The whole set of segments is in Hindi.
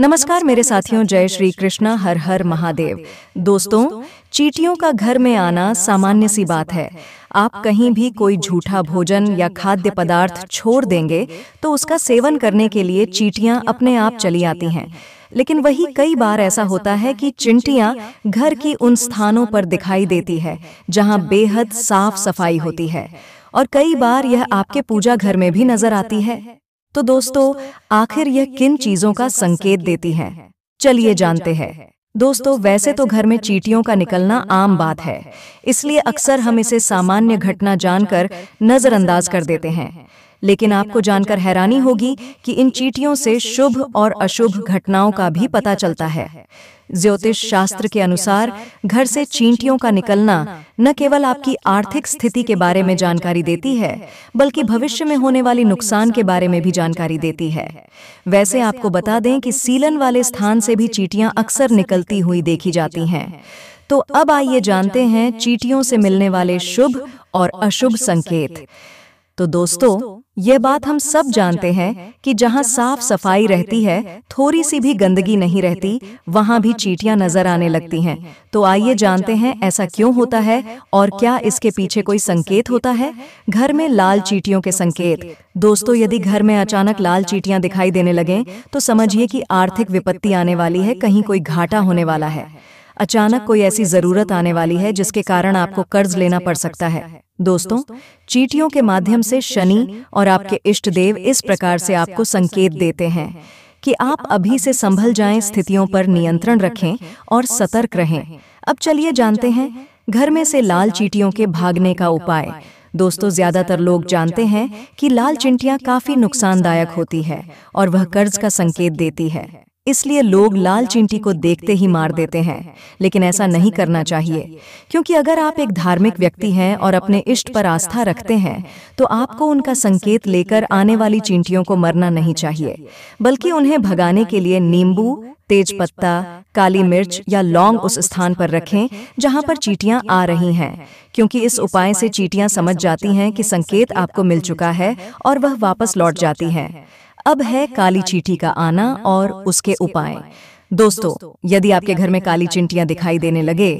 नमस्कार मेरे साथियों जय श्री कृष्णा हर हर महादेव दोस्तों चीटियों का घर में आना सामान्य सी बात है आप कहीं भी कोई झूठा भोजन या खाद्य पदार्थ छोड़ देंगे तो उसका सेवन करने के लिए चीटियां अपने आप चली आती हैं लेकिन वही कई बार ऐसा होता है कि चिंटियां घर की उन स्थानों पर दिखाई देती है जहां बेहद साफ सफाई होती है और कई बार यह आपके पूजा घर में भी नजर आती है तो दोस्तों आखिर यह किन चीजों का संकेत देती है चलिए जानते हैं दोस्तों वैसे तो घर में चीटियों का निकलना आम बात है इसलिए अक्सर हम इसे सामान्य घटना जानकर नजरअंदाज कर देते हैं लेकिन आपको जानकर हैरानी होगी कि इन चीटियों से शुभ और अशुभ घटनाओं का भी पता चलता है ज्योतिष शास्त्र के अनुसार घर से चींटियों का निकलना न केवल आपकी आर्थिक स्थिति के बारे में जानकारी देती है बल्कि भविष्य में होने वाली नुकसान के बारे में भी जानकारी देती है वैसे आपको बता दें कि सीलन वाले स्थान से भी चीटियां अक्सर निकलती हुई देखी जाती हैं तो, तो अब आइए जानते हैं चीटियों से मिलने वाले शुभ और अशुभ संकेत तो दोस्तों ये बात हम सब जानते हैं कि जहाँ साफ सफाई रहती है थोड़ी सी भी गंदगी नहीं रहती वहाँ भी चीटियाँ नजर आने लगती हैं तो आइए जानते हैं ऐसा क्यों होता है और क्या इसके पीछे कोई संकेत होता है घर में लाल चीटियों के संकेत दोस्तों यदि घर में अचानक लाल चीटियाँ दिखाई देने लगें तो समझिए कि आर्थिक विपत्ति आने वाली है कहीं कोई घाटा होने वाला है अचानक कोई ऐसी जरूरत आने वाली है जिसके कारण आपको कर्ज लेना पड़ सकता है दोस्तों चीटियों के माध्यम से शनि और आपके इष्ट देव इस प्रकार से आपको संकेत देते हैं कि आप अभी से संभल जाएं स्थितियों पर नियंत्रण रखें और सतर्क रहें अब चलिए जानते हैं घर में से लाल चीटियों के भागने का उपाय दोस्तों ज्यादातर लोग जानते हैं कि लाल चिंटियां काफी नुकसानदायक होती है और वह कर्ज का संकेत देती है इसलिए लोग लाल चिंटी को देखते ही मार देते हैं लेकिन ऐसा नहीं करना चाहिए क्योंकि अगर आप एक धार्मिक व्यक्ति हैं और अपने इष्ट पर आस्था रखते हैं तो आपको उनका संकेत लेकर आने वाली चींटियों को मरना नहीं चाहिए बल्कि उन्हें भगाने के लिए नींबू तेज पत्ता काली मिर्च या लौंग उस स्थान पर रखें जहां पर चीटियां आ रही हैं क्योंकि इस उपाय से चीटियां समझ जाती हैं कि संकेत आपको मिल चुका है और वह वापस लौट जाती हैं अब है काली चींटी का आना और उसके उपाय दोस्तों यदि आपके घर में काली चिंटियां दिखाई देने लगे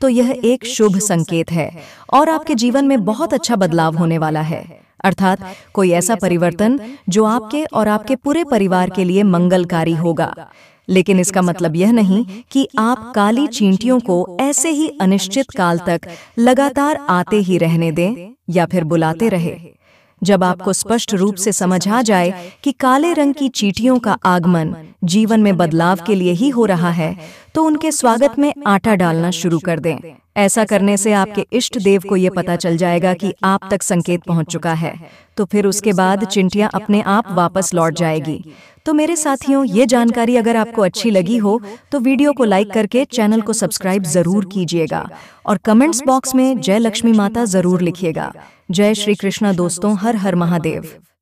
तो यह एक शुभ संकेत है और आपके जीवन में बहुत अच्छा बदलाव होने वाला है अर्थात कोई ऐसा परिवर्तन जो आपके और आपके पूरे परिवार के लिए मंगलकारी होगा लेकिन इसका मतलब यह नहीं कि आप काली चींटियों को ऐसे ही अनिश्चित काल तक लगातार आते ही रहने दें या फिर बुलाते रहे जब आपको स्पष्ट रूप से समझ आ जाए कि काले रंग की चीटियों का आगमन जीवन में बदलाव के लिए ही हो रहा है तो, तो उनके स्वागत में आटा डालना शुरू कर दें ऐसा करने से आपके इष्ट देव को ये पता चल जाएगा कि आप तक संकेत पहुंच चुका है तो फिर उसके बाद चिंटियां अपने आप वापस लौट जाएगी तो मेरे साथियों ये जानकारी अगर आपको अच्छी लगी हो तो वीडियो को लाइक करके चैनल को सब्सक्राइब जरूर कीजिएगा और कमेंट्स बॉक्स में जय लक्ष्मी माता जरूर लिखिएगा जय श्री कृष्णा दोस्तों हर हर महादेव